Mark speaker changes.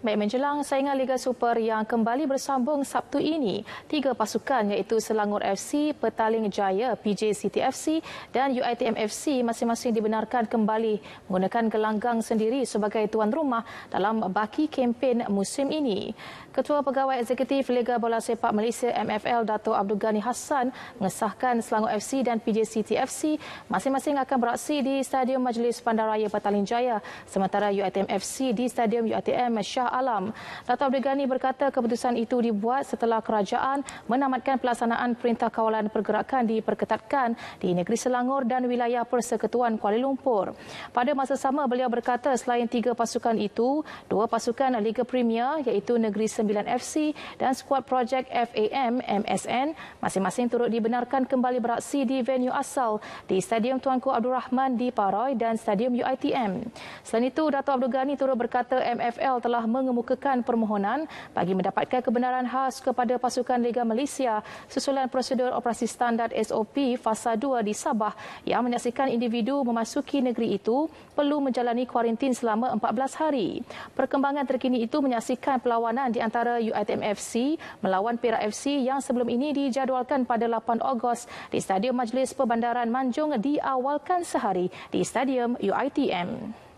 Speaker 1: Baik menjelang saingan Liga Super yang kembali bersambung Sabtu ini. Tiga pasukan iaitu Selangor FC, Petaling Jaya, PJ City FC dan UITM FC masing-masing dibenarkan kembali menggunakan gelanggang sendiri sebagai tuan rumah dalam baki kempen musim ini. Ketua Pegawai Eksekutif Liga Bola Sepak Malaysia MFL Dato' Abdul Ghani Hassan mengesahkan Selangor FC dan PJ City FC masing-masing akan beraksi di Stadium Majlis Pandaraya Petaling Jaya sementara UITM FC di Stadium UITM Shah Alam. Dato' Abdul Ghani berkata keputusan itu dibuat setelah kerajaan menamatkan pelaksanaan Perintah Kawalan Pergerakan diperketatkan di negeri Selangor dan wilayah Persekutuan Kuala Lumpur. Pada masa sama, beliau berkata selain tiga pasukan itu, dua pasukan Liga Premier iaitu Negeri Sembilan FC dan skuad projek FAM MSN masing-masing turut dibenarkan kembali beraksi di venue asal di Stadium Tuanku Abdul Rahman di Paroi dan Stadium UITM. Selain itu, Dato' Abdul Ghani turut berkata MFL telah mengemukakan permohonan bagi mendapatkan kebenaran khas kepada pasukan Liga Malaysia susulan prosedur operasi standard SOP fasa 2 di Sabah yang menyaksikan individu memasuki negeri itu perlu menjalani kuarantin selama 14 hari. Perkembangan terkini itu menyaksikan perlawanan di antara UITM FC melawan Perak FC yang sebelum ini dijadualkan pada 8 Ogos di Stadium Majlis Perbandaran Manjung diawalkan sehari di Stadium UITM.